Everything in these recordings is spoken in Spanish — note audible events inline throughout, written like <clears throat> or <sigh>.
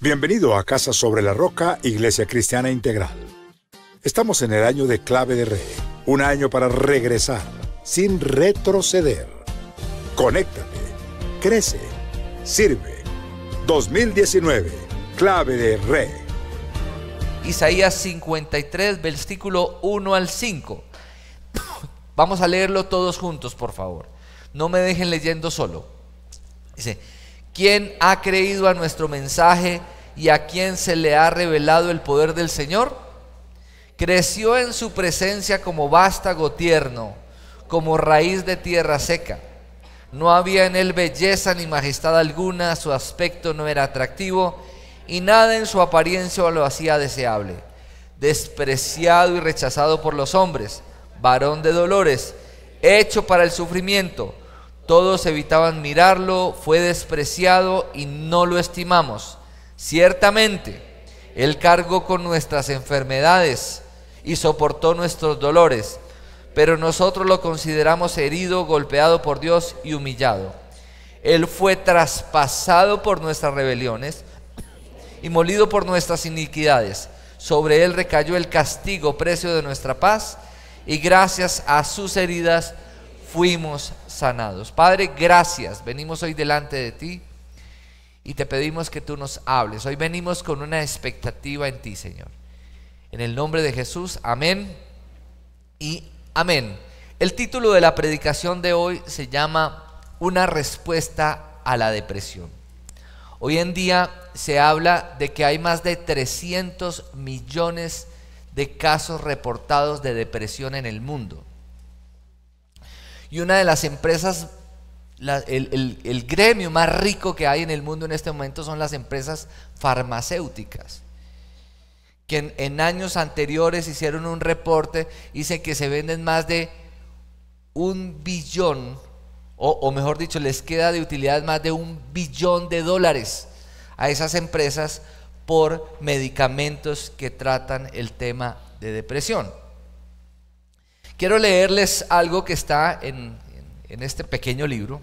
Bienvenido a Casa sobre la Roca, Iglesia Cristiana Integral. Estamos en el año de clave de rey, un año para regresar sin retroceder. Conéctate, crece, sirve. 2019, clave de rey. Isaías 53, versículo 1 al 5. Vamos a leerlo todos juntos, por favor. No me dejen leyendo solo. Dice, ¿Quién ha creído a nuestro mensaje y a quién se le ha revelado el poder del Señor? Creció en su presencia como vástago tierno, como raíz de tierra seca. No había en él belleza ni majestad alguna, su aspecto no era atractivo y nada en su apariencia lo hacía deseable. Despreciado y rechazado por los hombres, varón de dolores, hecho para el sufrimiento todos evitaban mirarlo, fue despreciado y no lo estimamos. Ciertamente, Él cargó con nuestras enfermedades y soportó nuestros dolores, pero nosotros lo consideramos herido, golpeado por Dios y humillado. Él fue traspasado por nuestras rebeliones y molido por nuestras iniquidades. Sobre Él recayó el castigo, precio de nuestra paz, y gracias a sus heridas fuimos sanados. Padre, gracias. Venimos hoy delante de ti y te pedimos que tú nos hables. Hoy venimos con una expectativa en ti, Señor. En el nombre de Jesús, amén y amén. El título de la predicación de hoy se llama Una respuesta a la depresión. Hoy en día se habla de que hay más de 300 millones de casos reportados de depresión en el mundo y una de las empresas, el, gremio más rico que hay en el mundo en este momento son las empresas farmacéuticas que en, años anteriores hicieron un reporte, dice que se venden más de un billón, o, mejor dicho, les queda de utilidad más de un billón de dólares a esas empresas por medicamentos que tratan el tema de depresión. Quiero leerles algo que está en, este pequeño libro,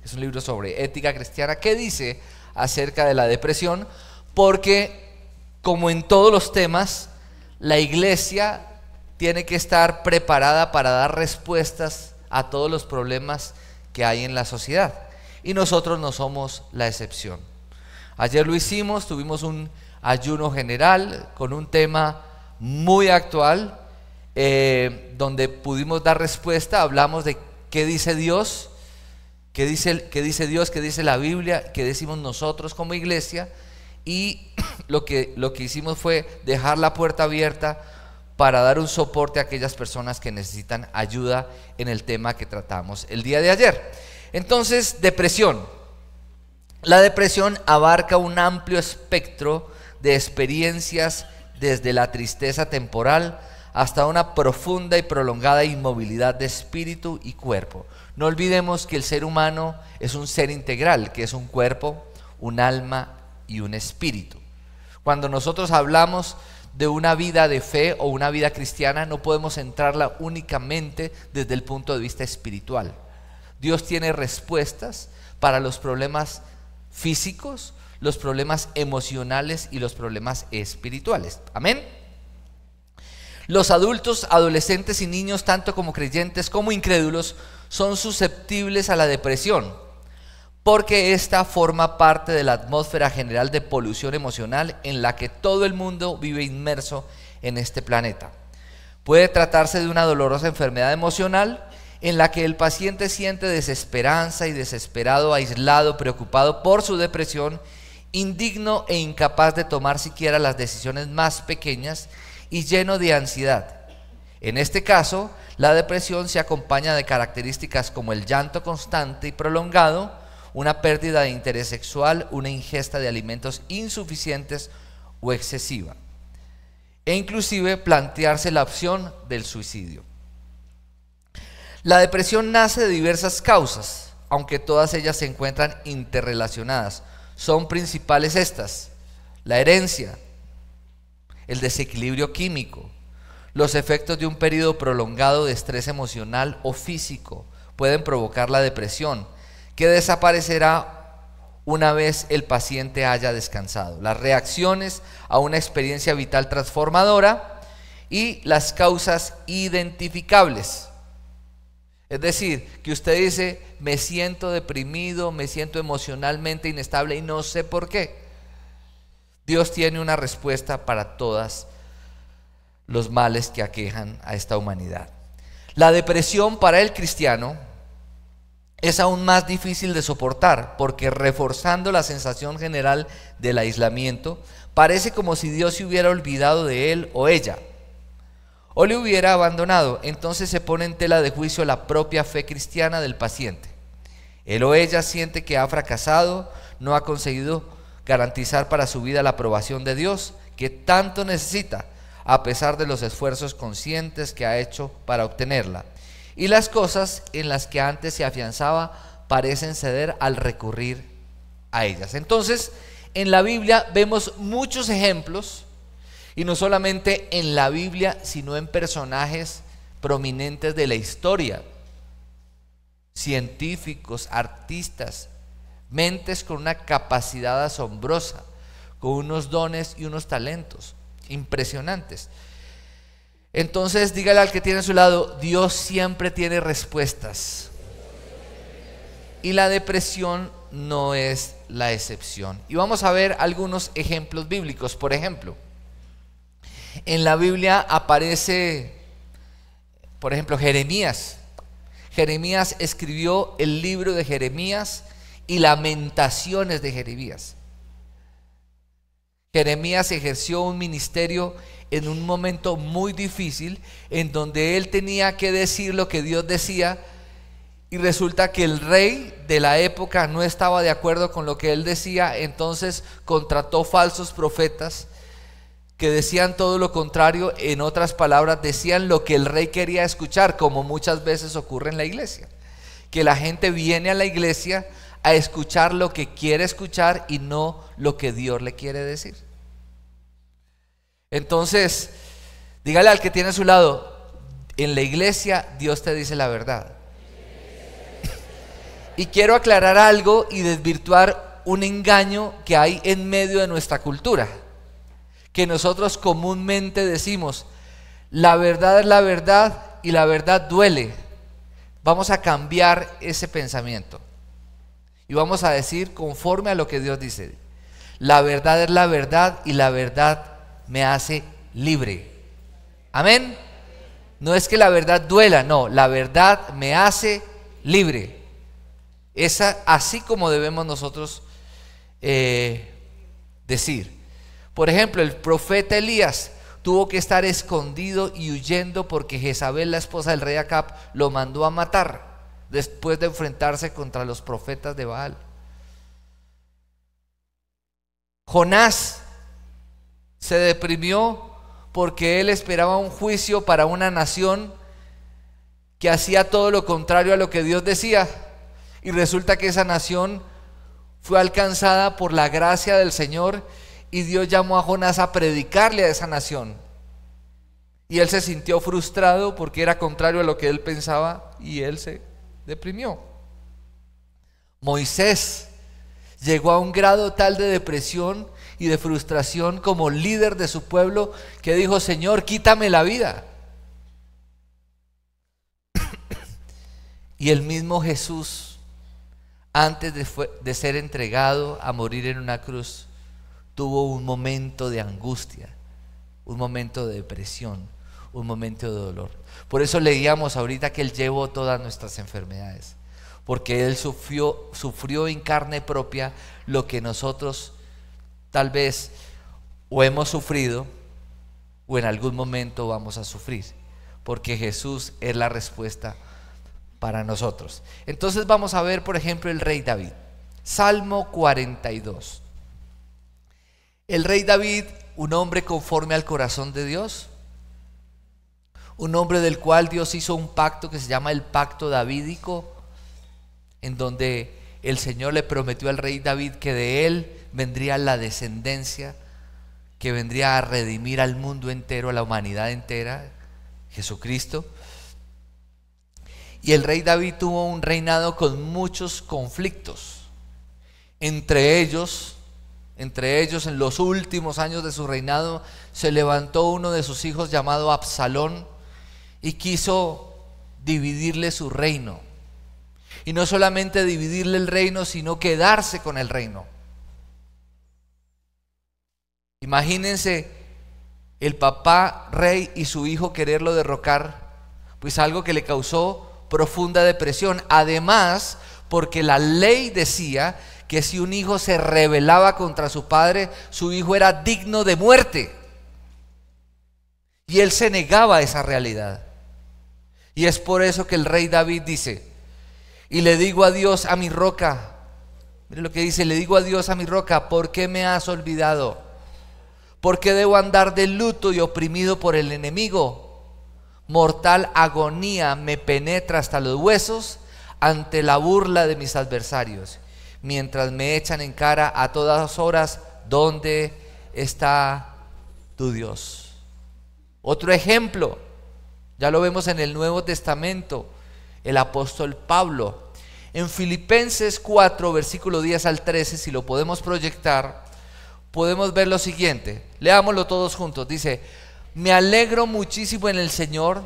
que es un libro sobre ética cristiana, que dice acerca de la depresión, porque como en todos los temas, la iglesia tiene que estar preparada para dar respuestas a todos los problemas que hay en la sociedad. Y nosotros no somos la excepción. Ayer lo hicimos, tuvimos un ayuno general con un tema muy actual eh, donde pudimos dar respuesta, hablamos de qué dice Dios, qué dice, dice Dios, qué dice la Biblia, qué decimos nosotros como iglesia, y <clears throat> lo que, lo que hicimos fue dejar la puerta abierta para dar un soporte a aquellas personas que necesitan ayuda en el tema que tratamos el día de ayer. Entonces, depresión. La depresión abarca un amplio espectro de experiencias desde la tristeza temporal hasta una profunda y prolongada inmovilidad de espíritu y cuerpo. No olvidemos que el ser humano es un ser integral, que es un cuerpo, un alma y un espíritu. Cuando nosotros hablamos de una vida de fe o una vida cristiana, no podemos entrarla únicamente desde el punto de vista espiritual. Dios tiene respuestas para los problemas físicos, los problemas emocionales y los problemas espirituales. Amén. Los adultos, adolescentes y niños, tanto como creyentes como incrédulos, son susceptibles a la depresión, porque esta forma parte de la atmósfera general de polución emocional en la que todo el mundo vive inmerso en este planeta. Puede tratarse de una dolorosa enfermedad emocional en la que el paciente siente desesperanza y desesperado, aislado, preocupado por su depresión, indigno e incapaz de tomar siquiera las decisiones más pequeñas y lleno de ansiedad. En este caso, la depresión se acompaña de características como el llanto constante y prolongado, una pérdida de interés sexual, una ingesta de alimentos insuficientes o excesiva, e inclusive plantearse la opción del suicidio. La depresión nace de diversas causas, aunque todas ellas se encuentran interrelacionadas. Son principales estas, la herencia, el desequilibrio químico, los efectos de un periodo prolongado de estrés emocional o físico pueden provocar la depresión, que desaparecerá una vez el paciente haya descansado. Las reacciones a una experiencia vital transformadora y las causas identificables. Es decir, que usted dice, me siento deprimido, me siento emocionalmente inestable y no sé por qué. Dios tiene una respuesta para todos los males que aquejan a esta humanidad. La depresión para el cristiano es aún más difícil de soportar porque reforzando la sensación general del aislamiento, parece como si Dios se hubiera olvidado de él o ella o le hubiera abandonado. Entonces se pone en tela de juicio la propia fe cristiana del paciente. Él o ella siente que ha fracasado, no ha conseguido garantizar para su vida la aprobación de Dios que tanto necesita, a pesar de los esfuerzos conscientes que ha hecho para obtenerla. Y las cosas en las que antes se afianzaba parecen ceder al recurrir a ellas. Entonces, en la Biblia vemos muchos ejemplos, y no solamente en la Biblia, sino en personajes prominentes de la historia, científicos, artistas, mentes con una capacidad asombrosa, con unos dones y unos talentos impresionantes. Entonces dígale al que tiene a su lado, Dios siempre tiene respuestas. Y la depresión no es la excepción. Y vamos a ver algunos ejemplos bíblicos. Por ejemplo, en la Biblia aparece, por ejemplo, Jeremías. Jeremías escribió el libro de Jeremías y lamentaciones de Jeremías. Jeremías ejerció un ministerio en un momento muy difícil en donde él tenía que decir lo que Dios decía y resulta que el rey de la época no estaba de acuerdo con lo que él decía, entonces contrató falsos profetas que decían todo lo contrario, en otras palabras, decían lo que el rey quería escuchar, como muchas veces ocurre en la iglesia. Que la gente viene a la iglesia a escuchar lo que quiere escuchar y no lo que Dios le quiere decir. Entonces, dígale al que tiene a su lado, en la iglesia Dios te dice la verdad. Y quiero aclarar algo y desvirtuar un engaño que hay en medio de nuestra cultura, que nosotros comúnmente decimos, la verdad es la verdad y la verdad duele. Vamos a cambiar ese pensamiento. Y vamos a decir conforme a lo que Dios dice. La verdad es la verdad y la verdad me hace libre. Amén. No es que la verdad duela, no, la verdad me hace libre. Es así como debemos nosotros eh, decir. Por ejemplo, el profeta Elías tuvo que estar escondido y huyendo porque Jezabel, la esposa del rey Acab, lo mandó a matar después de enfrentarse contra los profetas de Baal. Jonás se deprimió porque él esperaba un juicio para una nación que hacía todo lo contrario a lo que Dios decía. Y resulta que esa nación fue alcanzada por la gracia del Señor y Dios llamó a Jonás a predicarle a esa nación. Y él se sintió frustrado porque era contrario a lo que él pensaba y él se deprimió. Moisés llegó a un grado tal de depresión y de frustración como líder de su pueblo que dijo, Señor, quítame la vida. y el mismo Jesús, antes de, de, ser entregado a morir en una cruz, tuvo un momento de angustia, un momento de depresión un momento de dolor. Por eso leíamos ahorita que Él llevó todas nuestras enfermedades, porque Él sufrió, sufrió en carne propia lo que nosotros tal vez o hemos sufrido o en algún momento vamos a sufrir, porque Jesús es la respuesta para nosotros. Entonces vamos a ver, por ejemplo, el rey David. Salmo 42. El rey David, un hombre conforme al corazón de Dios, un hombre del cual Dios hizo un pacto que se llama el pacto davídico, en donde el Señor le prometió al rey David que de él vendría la descendencia que vendría a redimir al mundo entero, a la humanidad entera, Jesucristo. Y el rey David tuvo un reinado con muchos conflictos. Entre ellos, entre ellos en los últimos años de su reinado, se levantó uno de sus hijos llamado Absalón, y quiso dividirle su reino. Y no solamente dividirle el reino, sino quedarse con el reino. Imagínense el papá rey y su hijo quererlo derrocar, pues algo que le causó profunda depresión. Además, porque la ley decía que si un hijo se rebelaba contra su padre, su hijo era digno de muerte. Y él se negaba a esa realidad. Y es por eso que el rey David dice, y le digo a Dios a mi roca, mire lo que dice, le digo a Dios a mi roca, ¿por qué me has olvidado? ¿Por qué debo andar de luto y oprimido por el enemigo? Mortal agonía me penetra hasta los huesos ante la burla de mis adversarios, mientras me echan en cara a todas horas dónde está tu Dios. Otro ejemplo, ya lo vemos en el Nuevo Testamento, el apóstol Pablo. En Filipenses 4, versículo 10 al 13, si lo podemos proyectar, podemos ver lo siguiente. Leámoslo todos juntos. Dice, me alegro muchísimo en el Señor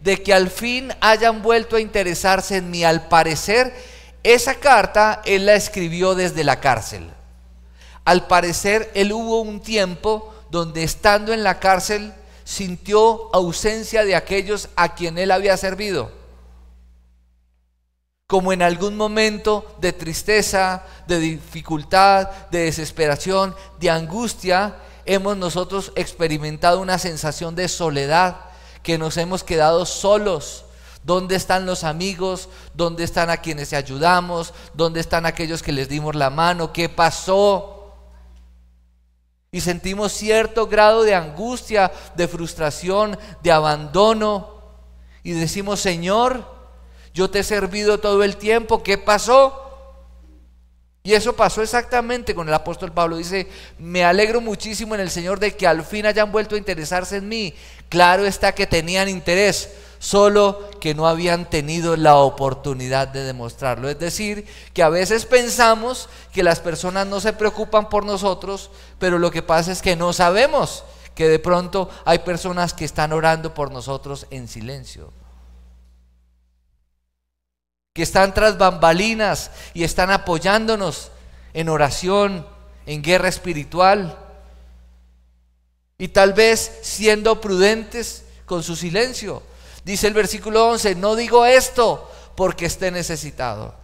de que al fin hayan vuelto a interesarse en mí. Al parecer, esa carta él la escribió desde la cárcel. Al parecer, él hubo un tiempo donde estando en la cárcel, sintió ausencia de aquellos a quien él había servido. Como en algún momento de tristeza, de dificultad, de desesperación, de angustia, hemos nosotros experimentado una sensación de soledad, que nos hemos quedado solos. ¿Dónde están los amigos? ¿Dónde están a quienes ayudamos? ¿Dónde están aquellos que les dimos la mano? ¿Qué pasó? Y sentimos cierto grado de angustia, de frustración, de abandono. Y decimos, Señor, yo te he servido todo el tiempo, ¿qué pasó? Y eso pasó exactamente con el apóstol Pablo. Dice, me alegro muchísimo en el Señor de que al fin hayan vuelto a interesarse en mí. Claro está que tenían interés, solo que no habían tenido la oportunidad de demostrarlo. Es decir, que a veces pensamos que las personas no se preocupan por nosotros, pero lo que pasa es que no sabemos que de pronto hay personas que están orando por nosotros en silencio que están tras bambalinas y están apoyándonos en oración, en guerra espiritual. Y tal vez siendo prudentes con su silencio. Dice el versículo 11, no digo esto porque esté necesitado.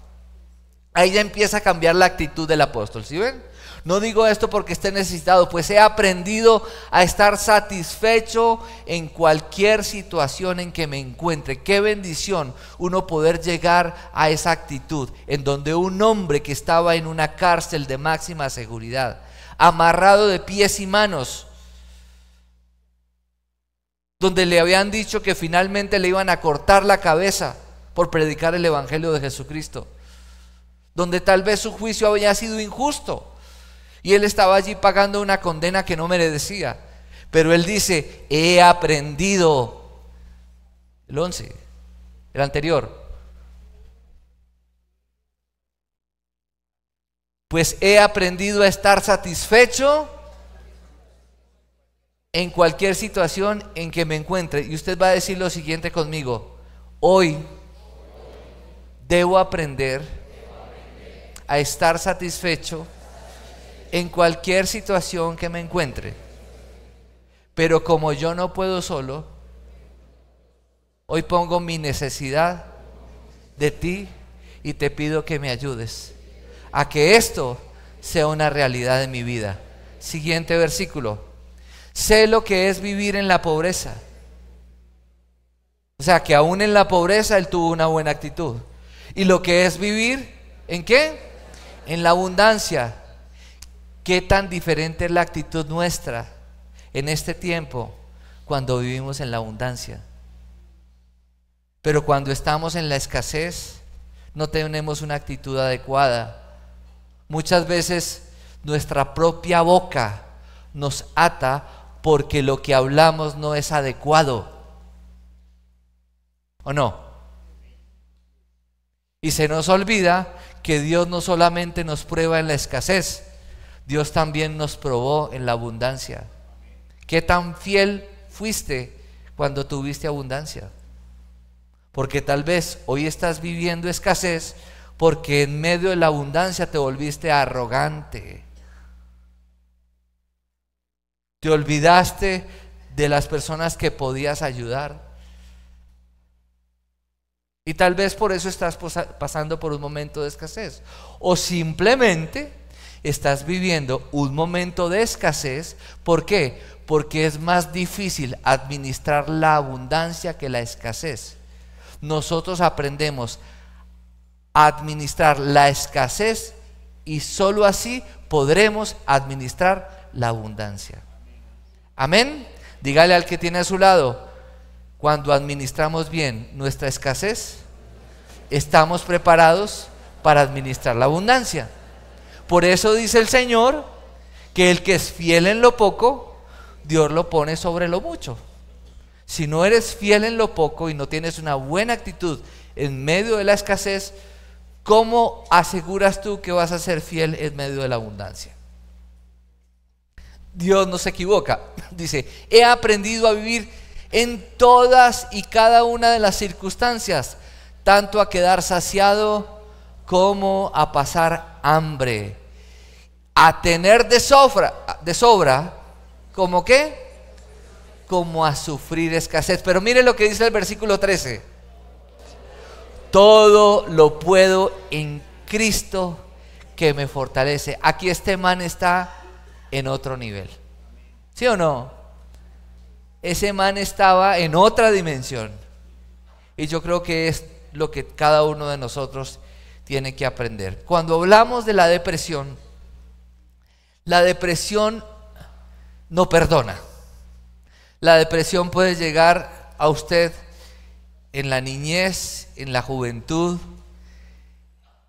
Ahí ya empieza a cambiar la actitud del apóstol, si ven? No digo esto porque esté necesitado, pues he aprendido a estar satisfecho en cualquier situación en que me encuentre. Qué bendición uno poder llegar a esa actitud en donde un hombre que estaba en una cárcel de máxima seguridad, amarrado de pies y manos, donde le habían dicho que finalmente le iban a cortar la cabeza por predicar el Evangelio de Jesucristo, donde tal vez su juicio había sido injusto y él estaba allí pagando una condena que no merecía. Pero él dice, he aprendido. El 11, el anterior. Pues he aprendido a estar satisfecho en cualquier situación en que me encuentre. Y usted va a decir lo siguiente conmigo. Hoy debo aprender a estar satisfecho en cualquier situación que me encuentre. Pero como yo no puedo solo, hoy pongo mi necesidad de ti y te pido que me ayudes a que esto sea una realidad de mi vida. Siguiente versículo. Sé lo que es vivir en la pobreza. O sea, que aún en la pobreza él tuvo una buena actitud. Y lo que es vivir, ¿en qué? En la abundancia. ¿Qué tan diferente es la actitud nuestra en este tiempo cuando vivimos en la abundancia? Pero cuando estamos en la escasez, no tenemos una actitud adecuada. Muchas veces nuestra propia boca nos ata porque lo que hablamos no es adecuado. ¿O no? Y se nos olvida que Dios no solamente nos prueba en la escasez, Dios también nos probó en la abundancia. ¿Qué tan fiel fuiste cuando tuviste abundancia? Porque tal vez hoy estás viviendo escasez porque en medio de la abundancia te volviste arrogante te olvidaste de las personas que podías ayudar. Y tal vez por eso estás pasando por un momento de escasez. O simplemente estás viviendo un momento de escasez. ¿Por qué? Porque es más difícil administrar la abundancia que la escasez. Nosotros aprendemos a administrar la escasez y sólo así podremos administrar la abundancia. Amén. Dígale al que tiene a su lado, cuando administramos bien nuestra escasez, estamos preparados para administrar la abundancia. Por eso dice el Señor que el que es fiel en lo poco, Dios lo pone sobre lo mucho. Si no eres fiel en lo poco y no tienes una buena actitud en medio de la escasez, ¿cómo aseguras tú que vas a ser fiel en medio de la abundancia? Dios no se equivoca. <laughs> Dice, he aprendido a vivir en todas y cada una de las circunstancias, tanto a quedar saciado como a pasar hambre, a tener de sobra, de sobra como qué? Como a sufrir escasez. Pero mire lo que dice el versículo 13. Todo lo puedo en Cristo que me fortalece. Aquí este man está en otro nivel. ¿Sí o no? Ese man estaba en otra dimensión. Y yo creo que es lo que cada uno de nosotros tiene que aprender. Cuando hablamos de la depresión, la depresión no perdona. La depresión puede llegar a usted en la niñez, en la juventud,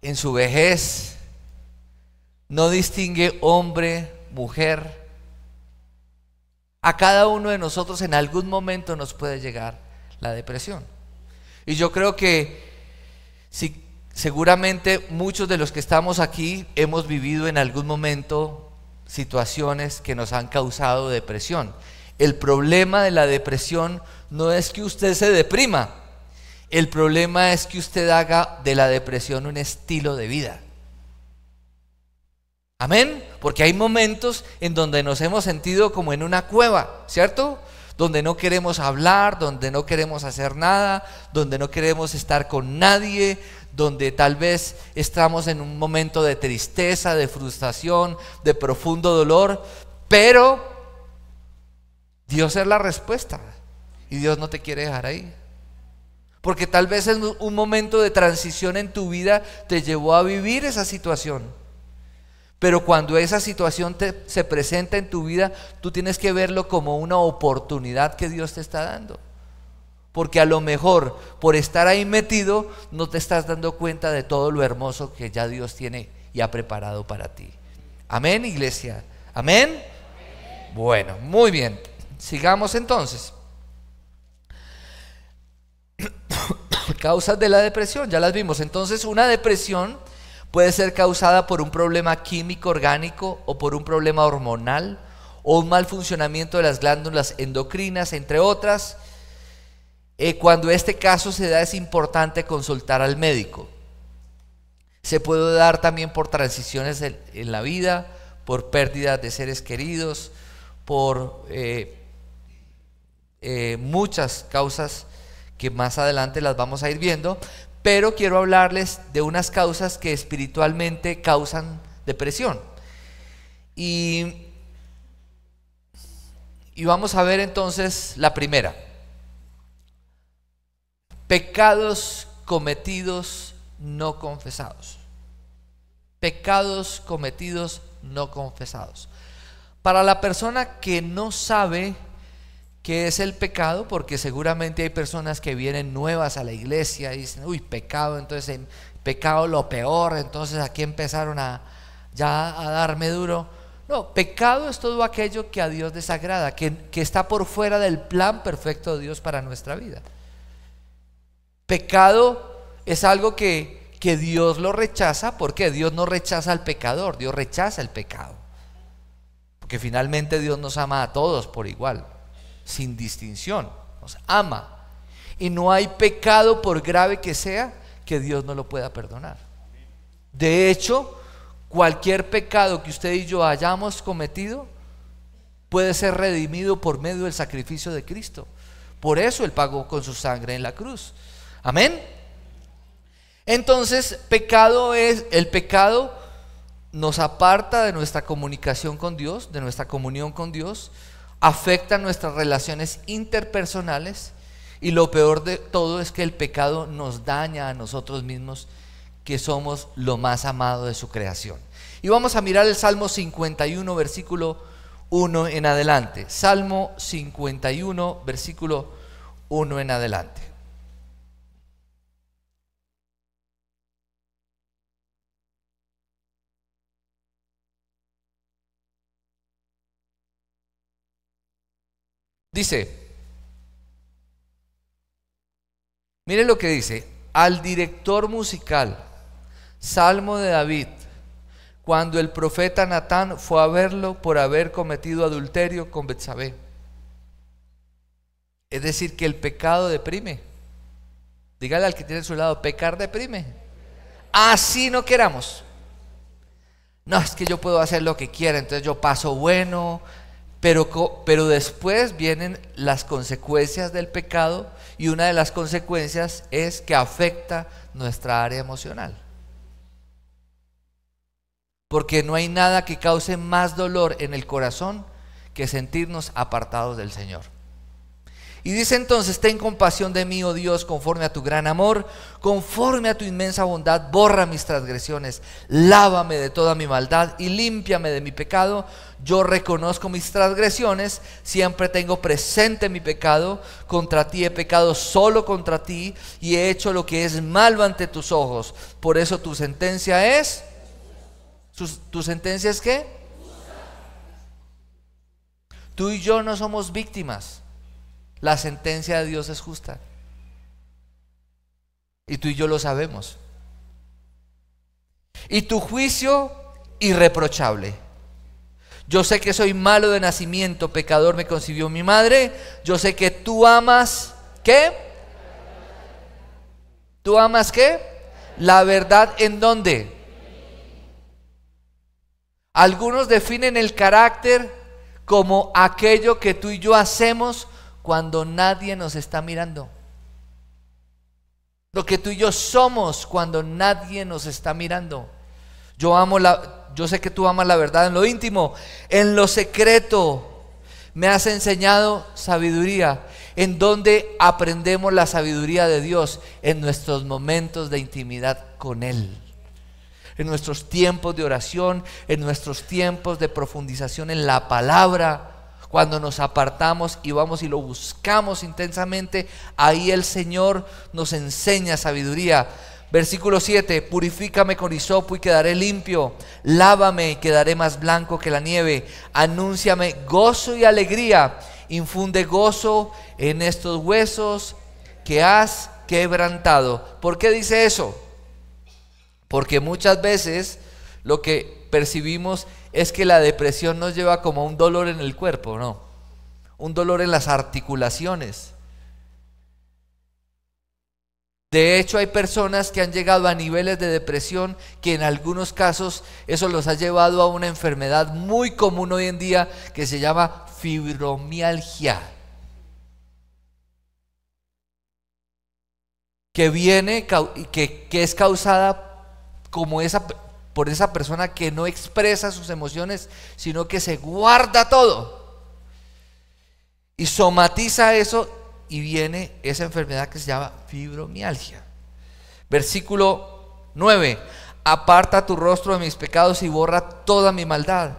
en su vejez. No distingue hombre, mujer, a cada uno de nosotros en algún momento nos puede llegar la depresión. Y yo creo que si, seguramente muchos de los que estamos aquí hemos vivido en algún momento situaciones que nos han causado depresión. El problema de la depresión no es que usted se deprima, el problema es que usted haga de la depresión un estilo de vida. Amén. Porque hay momentos en donde nos hemos sentido como en una cueva, ¿cierto? Donde no queremos hablar, donde no queremos hacer nada, donde no queremos estar con nadie, donde tal vez estamos en un momento de tristeza, de frustración, de profundo dolor, pero Dios es la respuesta y Dios no te quiere dejar ahí. Porque tal vez en un momento de transición en tu vida te llevó a vivir esa situación. Pero cuando esa situación se presenta en tu vida, tú tienes que verlo como una oportunidad que Dios te está dando. Porque a lo mejor por estar ahí metido no te estás dando cuenta de todo lo hermoso que ya Dios tiene y ha preparado para ti. Amén, iglesia. Amén. Bueno, muy bien. Sigamos entonces. <coughs> Causas de la depresión, ya las vimos. Entonces, una depresión Puede ser causada por un problema químico orgánico o por un problema hormonal o un mal funcionamiento de las glándulas endocrinas, entre otras. Eh, cuando este caso se da es importante consultar al médico. Se puede dar también por transiciones en, la vida, por pérdida de seres queridos, por eh, eh, muchas causas que más adelante las vamos a ir viendo, pero quiero hablarles de unas causas que espiritualmente causan depresión. Y, vamos a ver entonces la primera. Pecados cometidos no confesados. Pecados cometidos no confesados. Para la persona que no sabe qué es el pecado, porque seguramente hay personas que vienen nuevas a la iglesia y dicen, uy, pecado, entonces em, pecado lo peor, entonces aquí empezaron a ya a darme duro. No, pecado es todo aquello que a Dios desagrada, que, está por fuera del plan perfecto de Dios para nuestra vida. Pecado es algo que, que Dios lo rechaza, porque Dios no rechaza al pecador, Dios rechaza el pecado. Porque finalmente Dios nos ama a todos por igual sin distinción, nos ama. Y no hay pecado, por grave que sea, que Dios no lo pueda perdonar. De hecho, cualquier pecado que usted y yo hayamos cometido puede ser redimido por medio del sacrificio de Cristo. Por eso Él pagó con su sangre en la cruz. Amén. Entonces, pecado es el pecado nos aparta de nuestra comunicación con Dios, de nuestra comunión con Dios, afecta nuestras relaciones interpersonales y lo peor de todo es que el pecado nos daña a nosotros mismos que somos lo más amado de su creación. Y vamos a mirar el Salmo 51, versículo 1 en adelante. Salmo 51, versículo 1 en adelante. Dice, mire lo que dice, al director musical, Salmo de David, cuando el profeta Natán fue a verlo por haber cometido adulterio con Betsabé. Es decir, que el pecado deprime. Dígale al que tiene a su lado, pecar deprime. Así no queramos. No, es que yo puedo hacer lo que quiera, entonces yo paso bueno, pero, después vienen las consecuencias del pecado y una de las consecuencias es que afecta nuestra área emocional. Porque no hay nada que cause más dolor en el corazón que sentirnos apartados del Señor. Y dice entonces, ten compasión de mí, oh Dios, conforme a tu gran amor, conforme a tu inmensa bondad, borra mis transgresiones, lávame de toda mi maldad y límpiame de mi pecado. Yo reconozco mis transgresiones, siempre tengo presente mi pecado, contra ti he pecado solo contra ti y he hecho lo que es malo ante tus ojos. Por eso tu sentencia es... ¿Tu sentencia es qué? Tú y yo no somos víctimas. La sentencia de Dios es justa. Y tú y yo lo sabemos. Y tu juicio irreprochable. Yo sé que soy malo de nacimiento, pecador me concibió mi madre. Yo sé que tú amas, ¿qué? ¿Tú amas qué? La verdad en dónde? Algunos definen el carácter como aquello que tú y yo hacemos cuando nadie nos está mirando. Lo que tú y yo somos cuando nadie nos está mirando. Yo amo la yo sé que tú amas la verdad en lo íntimo, en lo secreto. Me has enseñado sabiduría, en donde aprendemos la sabiduría de Dios en nuestros momentos de intimidad con él. En nuestros tiempos de oración, en nuestros tiempos de profundización en la palabra, cuando nos apartamos y vamos y lo buscamos intensamente, ahí el Señor nos enseña sabiduría. Versículo 7, purifícame con hisopo y quedaré limpio, lávame y quedaré más blanco que la nieve, anúnciame gozo y alegría, infunde gozo en estos huesos que has quebrantado. ¿Por qué dice eso? Porque muchas veces lo que percibimos es que la depresión nos lleva como un dolor en el cuerpo, no. Un dolor en las articulaciones. De hecho, hay personas que han llegado a niveles de depresión que en algunos casos eso los ha llevado a una enfermedad muy común hoy en día que se llama fibromialgia. Que viene, que, que es causada como esa por esa persona que no expresa sus emociones, sino que se guarda todo. Y somatiza eso y viene esa enfermedad que se llama fibromialgia. Versículo 9. Aparta tu rostro de mis pecados y borra toda mi maldad.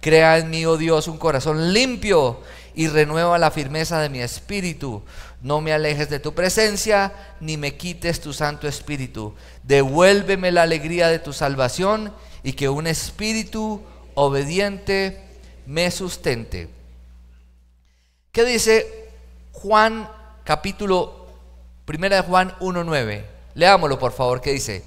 Crea en mí, oh Dios, un corazón limpio y renueva la firmeza de mi espíritu. No me alejes de tu presencia, ni me quites tu Santo Espíritu. Devuélveme la alegría de tu salvación y que un espíritu obediente me sustente. ¿Qué dice Juan capítulo 1 de Juan 1.9? Leámoslo por favor, ¿qué dice?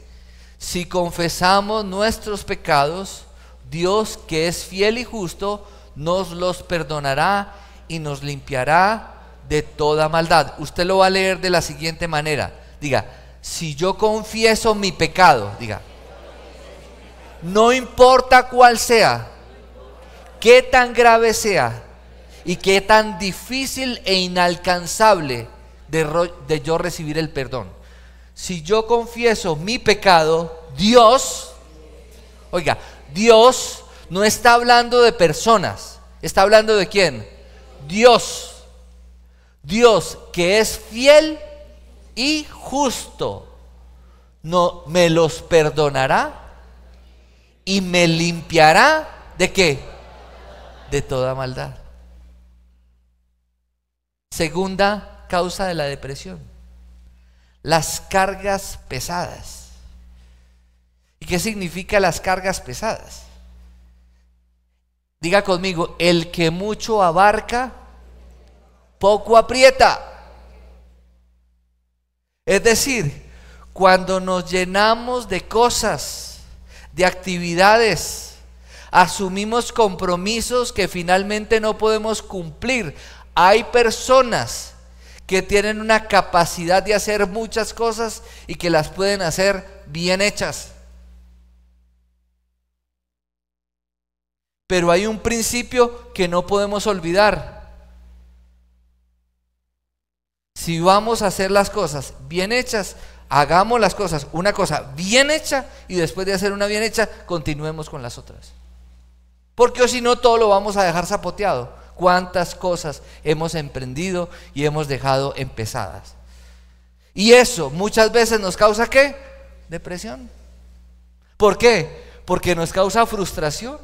Si confesamos nuestros pecados, Dios que es fiel y justo, nos los perdonará y nos limpiará de toda maldad. Usted lo va a leer de la siguiente manera. Diga, si yo confieso mi pecado, diga, no importa cuál sea, qué tan grave sea y qué tan difícil e inalcanzable de, de yo recibir el perdón. Si yo confieso mi pecado, Dios, oiga, Dios no está hablando de personas, está hablando de quién? Dios. Dios que es fiel y justo, no, me los perdonará y me limpiará de qué? De toda maldad. Segunda causa de la depresión, las cargas pesadas. ¿Y qué significa las cargas pesadas? Diga conmigo, el que mucho abarca, poco aprieta. Es decir, cuando nos llenamos de cosas, de actividades, asumimos compromisos que finalmente no podemos cumplir. Hay personas que tienen una capacidad de hacer muchas cosas y que las pueden hacer bien hechas. Pero hay un principio que no podemos olvidar si vamos a hacer las cosas bien hechas, hagamos las cosas una cosa bien hecha y después de hacer una bien hecha, continuemos con las otras. Porque si no, todo lo vamos a dejar zapoteado. Cuántas cosas hemos emprendido y hemos dejado empezadas. Y eso muchas veces nos causa qué? Depresión. ¿Por qué? Porque nos causa frustración.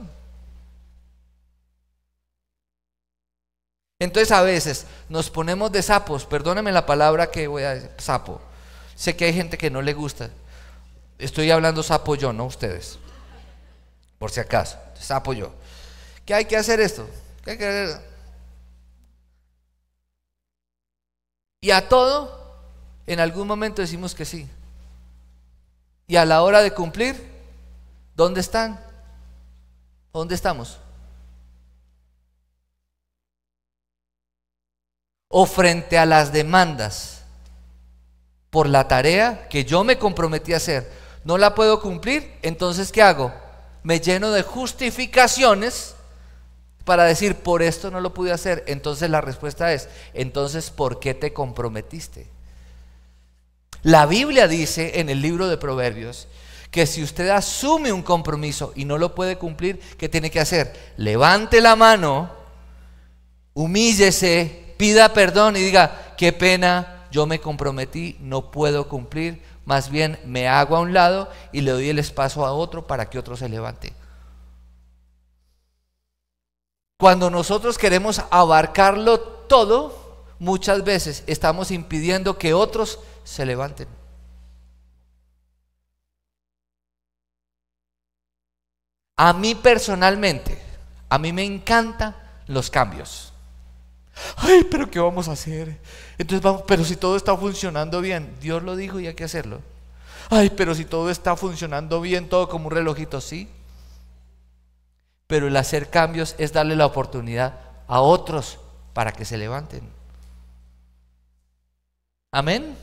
Entonces a veces nos ponemos de sapos, perdóneme la palabra que voy a decir, sapo. Sé que hay gente que no le gusta. Estoy hablando sapo yo, no ustedes. Por si acaso, sapo yo. ¿Qué hay que hacer esto? ¿Qué hay que hacer? Y a todo, en algún momento decimos que sí. Y a la hora de cumplir, ¿dónde están? ¿Dónde estamos? o frente a las demandas por la tarea que yo me comprometí a hacer, no la puedo cumplir, entonces ¿qué hago? Me lleno de justificaciones para decir, por esto no lo pude hacer. Entonces la respuesta es, entonces ¿por qué te comprometiste? La Biblia dice en el libro de Proverbios que si usted asume un compromiso y no lo puede cumplir, ¿qué tiene que hacer? Levante la mano, humíllese pida perdón y diga, qué pena, yo me comprometí, no puedo cumplir, más bien me hago a un lado y le doy el espacio a otro para que otro se levante. Cuando nosotros queremos abarcarlo todo, muchas veces estamos impidiendo que otros se levanten. A mí personalmente, a mí me encantan los cambios. Ay, pero ¿qué vamos a hacer? Entonces vamos, pero si todo está funcionando bien, Dios lo dijo y hay que hacerlo. Ay, pero si todo está funcionando bien, todo como un relojito, sí. Pero el hacer cambios es darle la oportunidad a otros para que se levanten. Amén.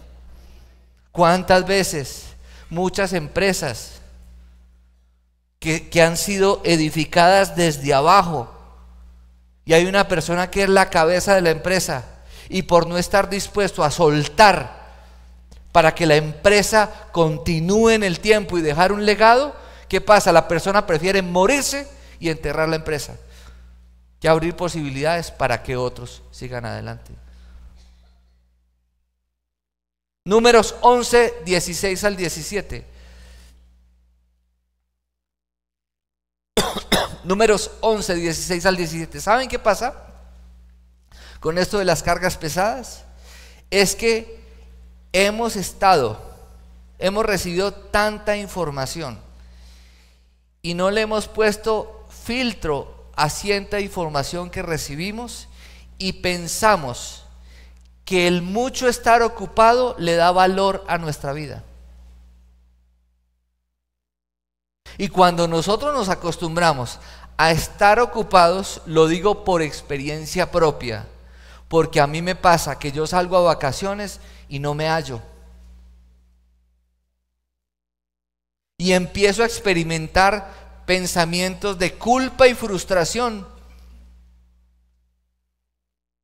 ¿Cuántas veces muchas empresas que, que han sido edificadas desde abajo y hay una persona que es la cabeza de la empresa y por no estar dispuesto a soltar para que la empresa continúe en el tiempo y dejar un legado, ¿qué pasa? La persona prefiere morirse y enterrar la empresa que abrir posibilidades para que otros sigan adelante. Números 11, 16 al 17. números 11, 16 al 17. ¿Saben qué pasa con esto de las cargas pesadas? Es que hemos estado, hemos recibido tanta información y no le hemos puesto filtro a cierta información que recibimos y pensamos que el mucho estar ocupado le da valor a nuestra vida. Y cuando nosotros nos acostumbramos a estar ocupados, lo digo por experiencia propia, porque a mí me pasa que yo salgo a vacaciones y no me hallo. Y empiezo a experimentar pensamientos de culpa y frustración.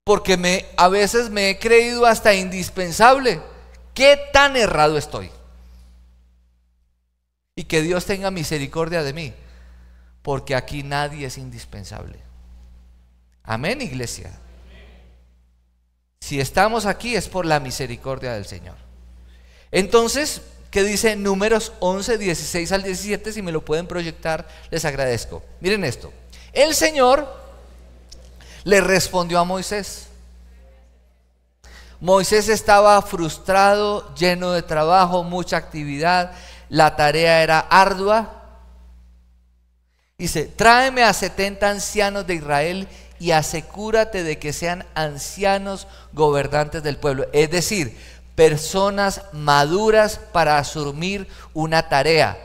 Porque me, a veces me he creído hasta indispensable. ¿Qué tan errado estoy? Y que Dios tenga misericordia de mí, porque aquí nadie es indispensable. Amén, iglesia. Si estamos aquí es por la misericordia del Señor. Entonces, ¿qué dice números 11, 16 al 17? Si me lo pueden proyectar, les agradezco. Miren esto. El Señor le respondió a Moisés. Moisés estaba frustrado, lleno de trabajo, mucha actividad la tarea era ardua. Dice, tráeme a 70 ancianos de Israel y asegúrate de que sean ancianos gobernantes del pueblo. Es decir, personas maduras para asumir una tarea,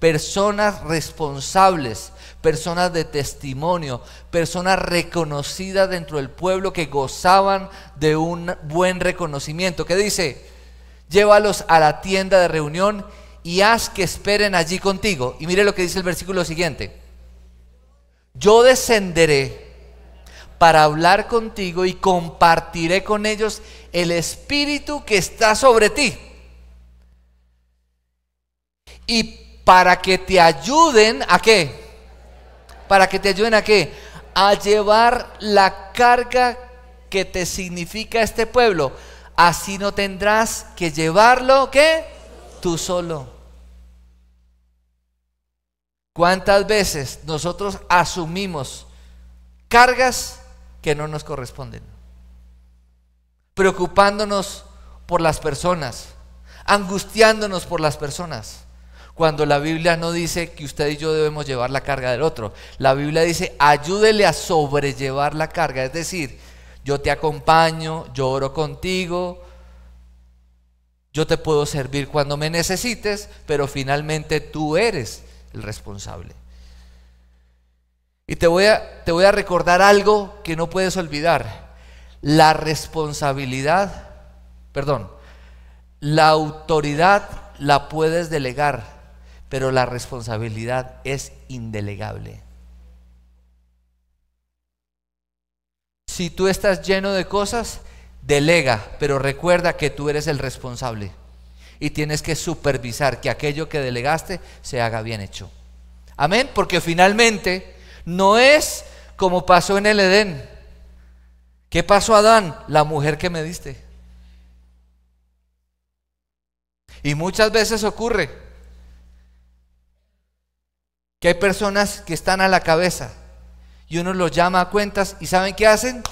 personas responsables, personas de testimonio, personas reconocidas dentro del pueblo que gozaban de un buen reconocimiento. ¿Qué dice? Llévalos a la tienda de reunión y haz que esperen allí contigo. Y mire lo que dice el versículo siguiente. Yo descenderé para hablar contigo y compartiré con ellos el espíritu que está sobre ti. Y para que te ayuden a qué? Para que te ayuden a qué? A llevar la carga que te significa este pueblo. Así no tendrás que llevarlo, ¿qué? tú solo. ¿Cuántas veces nosotros asumimos cargas que no nos corresponden? Preocupándonos por las personas, angustiándonos por las personas. Cuando la Biblia no dice que usted y yo debemos llevar la carga del otro, la Biblia dice ayúdele a sobrellevar la carga, es decir, yo te acompaño, yo oro contigo, yo te puedo servir cuando me necesites, pero finalmente tú eres el responsable. Y te voy a, te voy a recordar algo que no puedes olvidar. La responsabilidad, perdón, la autoridad la puedes delegar, pero la responsabilidad es indelegable. Si tú estás lleno de cosas, Delega, pero recuerda que tú eres el responsable y tienes que supervisar que aquello que delegaste se haga bien hecho. Amén, porque finalmente no es como pasó en el Edén. ¿Qué pasó Adán? La mujer que me diste. Y muchas veces ocurre que hay personas que están a la cabeza y uno los llama a cuentas y ¿saben qué hacen?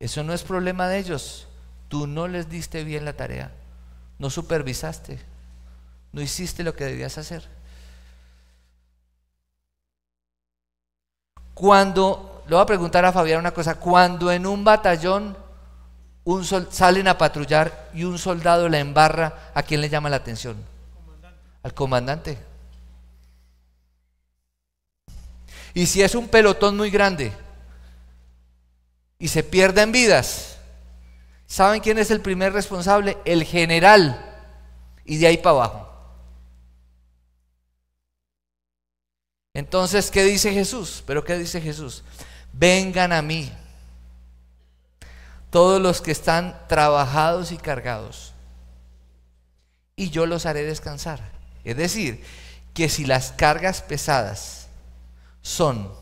Eso no es problema de ellos. Tú no les diste bien la tarea. No supervisaste. No hiciste lo que debías hacer. Cuando, le voy a preguntar a Fabián una cosa, cuando en un batallón un salen a patrullar y un soldado la embarra, ¿a quién le llama la atención? Al comandante. Y si es un pelotón muy grande, y se pierden vidas. ¿Saben quién es el primer responsable? El general. Y de ahí para abajo. Entonces, ¿qué dice Jesús? Pero ¿qué dice Jesús? Vengan a mí. Todos los que están trabajados y cargados. Y yo los haré descansar. Es decir, que si las cargas pesadas son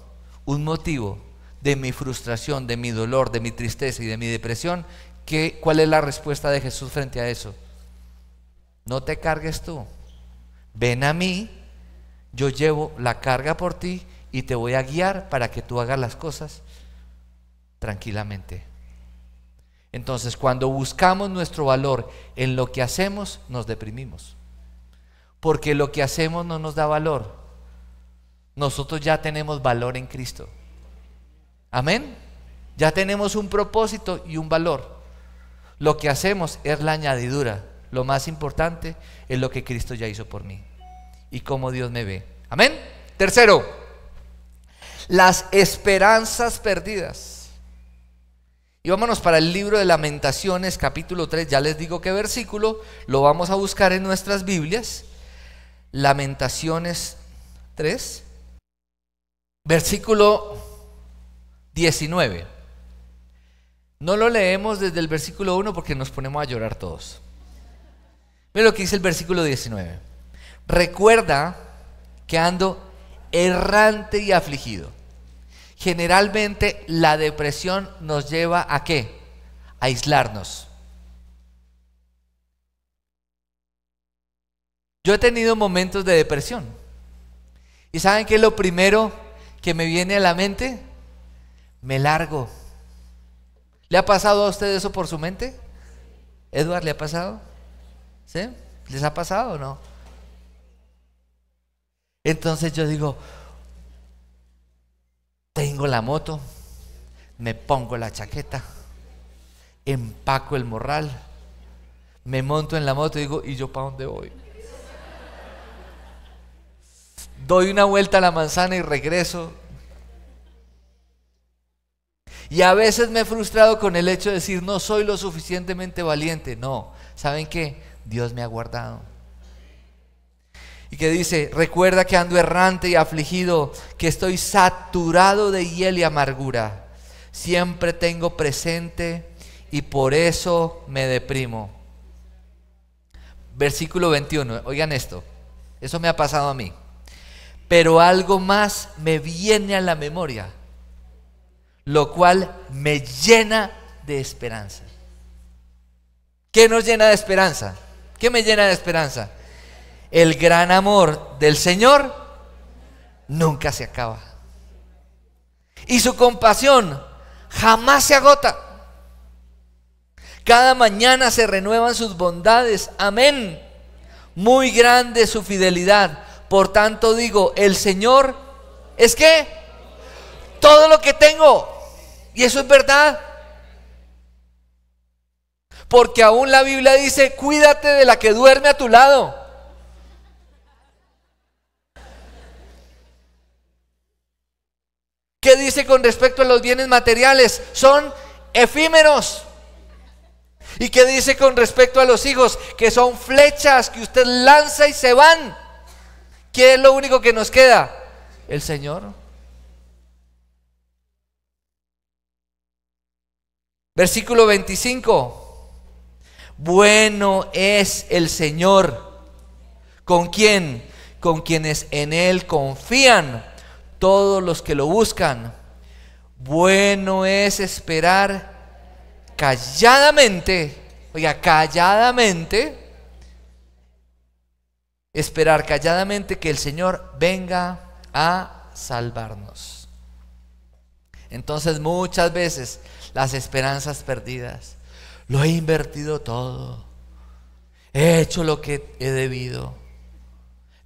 un motivo de mi frustración, de mi dolor, de mi tristeza y de mi depresión, ¿qué, ¿cuál es la respuesta de Jesús frente a eso? No te cargues tú. Ven a mí, yo llevo la carga por ti y te voy a guiar para que tú hagas las cosas tranquilamente. Entonces, cuando buscamos nuestro valor en lo que hacemos, nos deprimimos. Porque lo que hacemos no nos da valor. Nosotros ya tenemos valor en Cristo. Amén. Ya tenemos un propósito y un valor. Lo que hacemos es la añadidura. Lo más importante es lo que Cristo ya hizo por mí y cómo Dios me ve. Amén. Tercero, las esperanzas perdidas. Y vámonos para el libro de Lamentaciones, capítulo 3. Ya les digo qué versículo. Lo vamos a buscar en nuestras Biblias. Lamentaciones 3. Versículo 19. No lo leemos desde el versículo 1 porque nos ponemos a llorar todos. Mira lo que dice el versículo 19. Recuerda que ando errante y afligido. Generalmente la depresión nos lleva a qué? A aislarnos. Yo he tenido momentos de depresión. ¿Y saben qué es lo primero que me viene a la mente? me largo. ¿Le ha pasado a usted eso por su mente? ¿Edward le ha pasado? ¿Sí? ¿Les ha pasado o no? Entonces yo digo, tengo la moto, me pongo la chaqueta, empaco el morral, me monto en la moto y digo, ¿y yo para dónde voy? Doy una vuelta a la manzana y regreso y a veces me he frustrado con el hecho de decir, no soy lo suficientemente valiente. No, ¿saben qué? Dios me ha guardado. Y que dice, recuerda que ando errante y afligido, que estoy saturado de hiel y amargura. Siempre tengo presente y por eso me deprimo. Versículo 21, oigan esto, eso me ha pasado a mí. Pero algo más me viene a la memoria lo cual me llena de esperanza. ¿Qué nos llena de esperanza? ¿Qué me llena de esperanza? El gran amor del Señor nunca se acaba. Y su compasión jamás se agota. Cada mañana se renuevan sus bondades. Amén. Muy grande su fidelidad. Por tanto digo, el Señor es que todo lo que tengo ¿Y eso es verdad? Porque aún la Biblia dice, cuídate de la que duerme a tu lado. ¿Qué dice con respecto a los bienes materiales? Son efímeros. ¿Y qué dice con respecto a los hijos? Que son flechas que usted lanza y se van. ¿Qué es lo único que nos queda? El Señor. Versículo 25. Bueno es el Señor. ¿Con quién? Con quienes en Él confían todos los que lo buscan. Bueno es esperar calladamente, oiga, calladamente, esperar calladamente que el Señor venga a salvarnos. Entonces muchas veces las esperanzas perdidas. Lo he invertido todo. He hecho lo que he debido.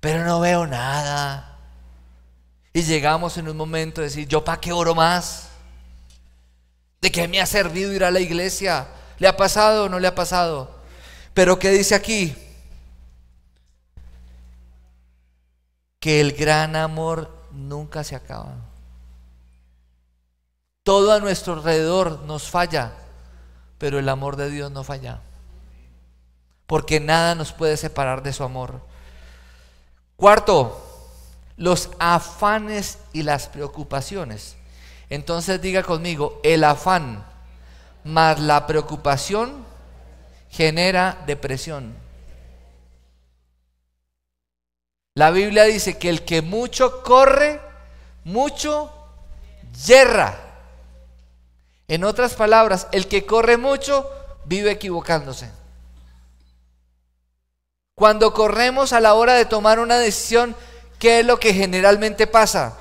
Pero no veo nada. Y llegamos en un momento de decir, ¿yo para qué oro más? ¿De qué me ha servido ir a la iglesia? ¿Le ha pasado o no le ha pasado? Pero ¿qué dice aquí? Que el gran amor nunca se acaba. Todo a nuestro alrededor nos falla, pero el amor de Dios no falla. Porque nada nos puede separar de su amor. Cuarto, los afanes y las preocupaciones. Entonces diga conmigo, el afán más la preocupación genera depresión. La Biblia dice que el que mucho corre, mucho yerra. En otras palabras, el que corre mucho vive equivocándose. Cuando corremos a la hora de tomar una decisión, ¿qué es lo que generalmente pasa?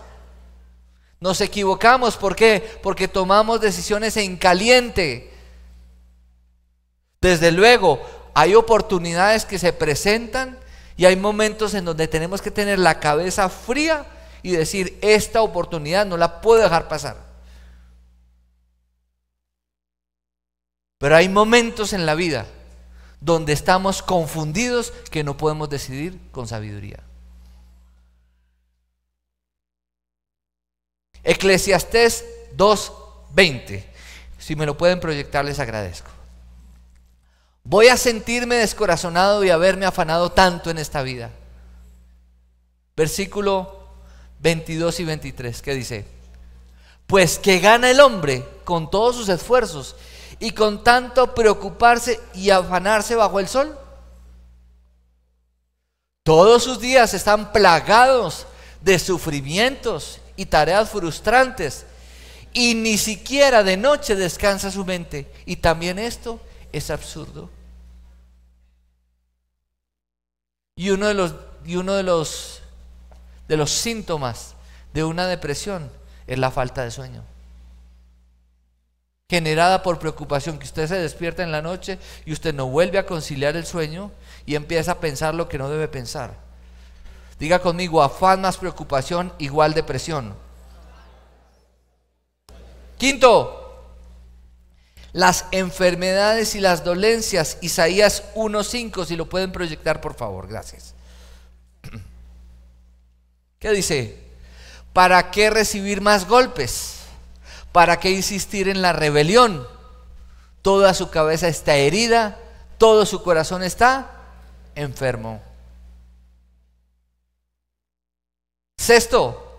Nos equivocamos, ¿por qué? Porque tomamos decisiones en caliente. Desde luego, hay oportunidades que se presentan y hay momentos en donde tenemos que tener la cabeza fría y decir, esta oportunidad no la puedo dejar pasar. Pero hay momentos en la vida donde estamos confundidos que no podemos decidir con sabiduría. Eclesiastés 2.20. Si me lo pueden proyectar, les agradezco. Voy a sentirme descorazonado y haberme afanado tanto en esta vida. Versículo 22 y 23, que dice, pues que gana el hombre con todos sus esfuerzos y con tanto preocuparse y afanarse bajo el sol? Todos sus días están plagados de sufrimientos y tareas frustrantes y ni siquiera de noche descansa su mente. Y también esto es absurdo. Y uno de los, y uno de los, de los síntomas de una depresión es la falta de sueño generada por preocupación, que usted se despierta en la noche y usted no vuelve a conciliar el sueño y empieza a pensar lo que no debe pensar. Diga conmigo, afán más preocupación igual depresión. Quinto, las enfermedades y las dolencias, Isaías 1.5, si lo pueden proyectar por favor, gracias. <clears throat> ¿Qué dice? ¿Para qué recibir más golpes? ¿Para qué insistir en la rebelión? Toda su cabeza está herida, todo su corazón está enfermo. Sexto,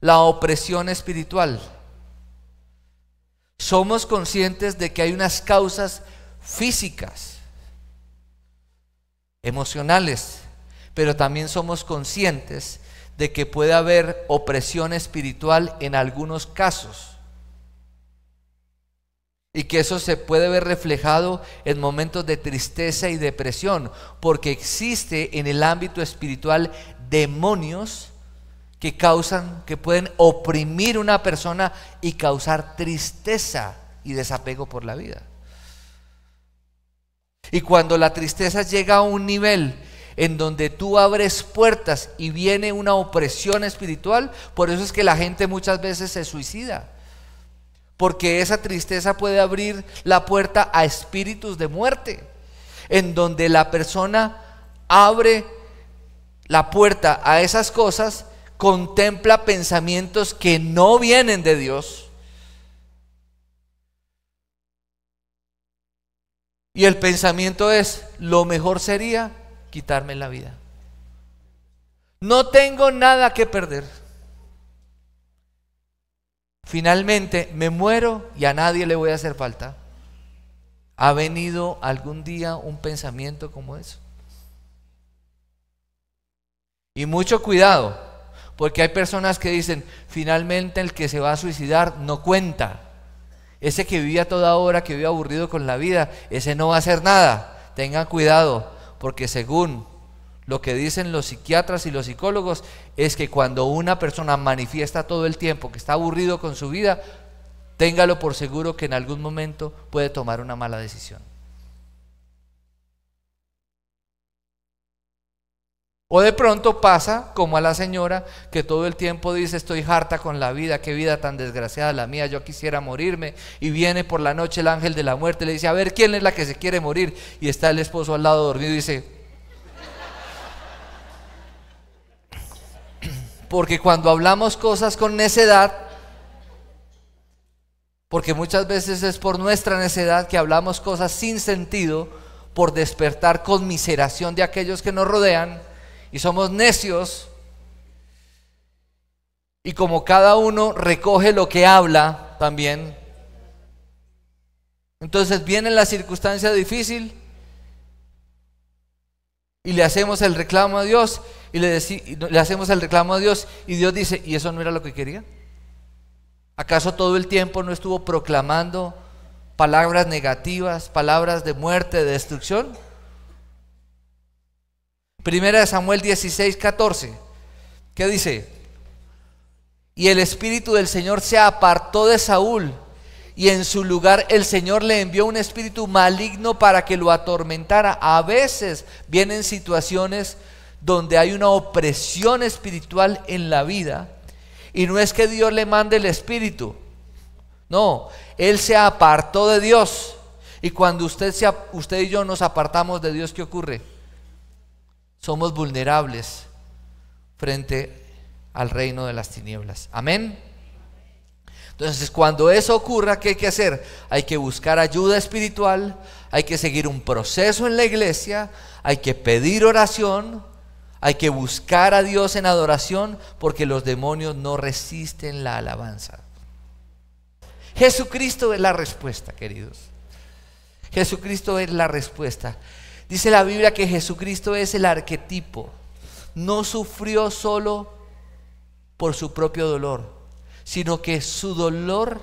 la opresión espiritual. Somos conscientes de que hay unas causas físicas, emocionales, pero también somos conscientes de que puede haber opresión espiritual en algunos casos. Y que eso se puede ver reflejado en momentos de tristeza y depresión, porque existe en el ámbito espiritual demonios que causan, que pueden oprimir una persona y causar tristeza y desapego por la vida. Y cuando la tristeza llega a un nivel en donde tú abres puertas y viene una opresión espiritual. Por eso es que la gente muchas veces se suicida. Porque esa tristeza puede abrir la puerta a espíritus de muerte, en donde la persona abre la puerta a esas cosas, contempla pensamientos que no vienen de Dios. Y el pensamiento es, lo mejor sería quitarme la vida. No tengo nada que perder. Finalmente me muero y a nadie le voy a hacer falta. ¿Ha venido algún día un pensamiento como eso? Y mucho cuidado, porque hay personas que dicen, finalmente el que se va a suicidar no cuenta. Ese que vivía toda hora, que vive aburrido con la vida, ese no va a hacer nada. Tengan cuidado, porque según lo que dicen los psiquiatras y los psicólogos es que cuando una persona manifiesta todo el tiempo que está aburrido con su vida, téngalo por seguro que en algún momento puede tomar una mala decisión. O de pronto pasa como a la señora que todo el tiempo dice estoy harta con la vida, qué vida tan desgraciada la mía, yo quisiera morirme. Y viene por la noche el ángel de la muerte, le dice, a ver, ¿quién es la que se quiere morir? Y está el esposo al lado dormido y dice, <clears throat> porque cuando hablamos cosas con necedad, porque muchas veces es por nuestra necedad que hablamos cosas sin sentido, por despertar conmiseración de aquellos que nos rodean, y somos necios. Y como cada uno recoge lo que habla también, entonces viene la circunstancia difícil y le hacemos el reclamo a Dios y le, le hacemos el reclamo a Dios y Dios dice, ¿y eso no era lo que quería? ¿Acaso todo el tiempo no estuvo proclamando palabras negativas, palabras de muerte, de destrucción? Primera de Samuel 16, 14. ¿Qué dice? Y el espíritu del Señor se apartó de Saúl y en su lugar el Señor le envió un espíritu maligno para que lo atormentara. A veces vienen situaciones donde hay una opresión espiritual en la vida y no es que Dios le mande el espíritu. No, él se apartó de Dios. Y cuando usted, se, usted y yo nos apartamos de Dios, ¿qué ocurre? somos vulnerables frente al reino de las tinieblas. Amén. Entonces, cuando eso ocurra, ¿qué hay que hacer? Hay que buscar ayuda espiritual, hay que seguir un proceso en la iglesia, hay que pedir oración, hay que buscar a Dios en adoración, porque los demonios no resisten la alabanza. Jesucristo es la respuesta, queridos. Jesucristo es la respuesta. Dice la Biblia que Jesucristo es el arquetipo. No sufrió solo por su propio dolor, sino que su dolor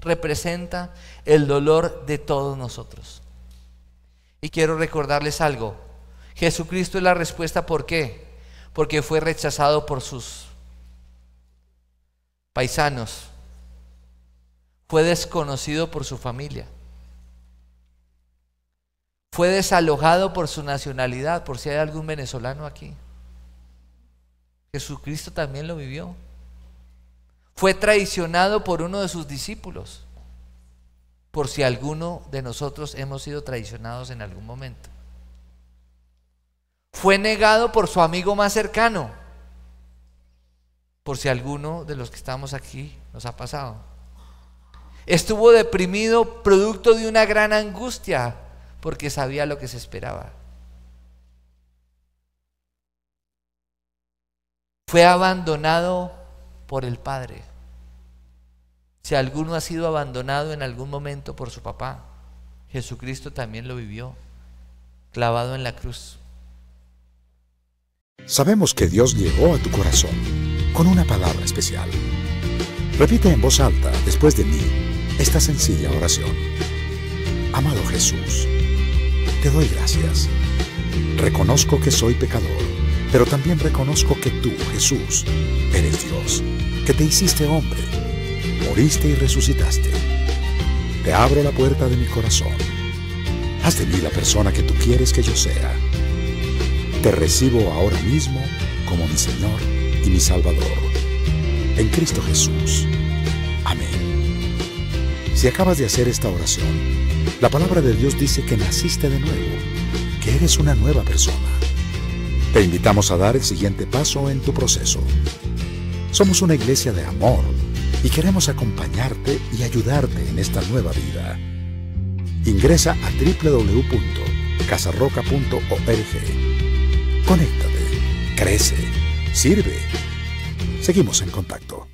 representa el dolor de todos nosotros. Y quiero recordarles algo. Jesucristo es la respuesta ¿por qué? Porque fue rechazado por sus paisanos. Fue desconocido por su familia fue desalojado por su nacionalidad, por si hay algún venezolano aquí. Jesucristo también lo vivió. Fue traicionado por uno de sus discípulos, por si alguno de nosotros hemos sido traicionados en algún momento. Fue negado por su amigo más cercano, por si alguno de los que estamos aquí nos ha pasado. Estuvo deprimido producto de una gran angustia, porque sabía lo que se esperaba. Fue abandonado por el Padre. Si alguno ha sido abandonado en algún momento por su papá, Jesucristo también lo vivió, clavado en la cruz. Sabemos que Dios llegó a tu corazón con una palabra especial. Repite en voz alta, después de mí, esta sencilla oración. Amado Jesús, te doy gracias. Reconozco que soy pecador, pero también reconozco que tú, Jesús, eres Dios, que te hiciste hombre, moriste y resucitaste. Te abro la puerta de mi corazón. Haz de mí la persona que tú quieres que yo sea. Te recibo ahora mismo como mi Señor y mi Salvador. En Cristo Jesús. Amén. Si acabas de hacer esta oración, la palabra de Dios dice que naciste de nuevo, que eres una nueva persona. Te invitamos a dar el siguiente paso en tu proceso. Somos una iglesia de amor y queremos acompañarte y ayudarte en esta nueva vida. Ingresa a www.casarroca.org. Conéctate, crece, sirve. Seguimos en contacto.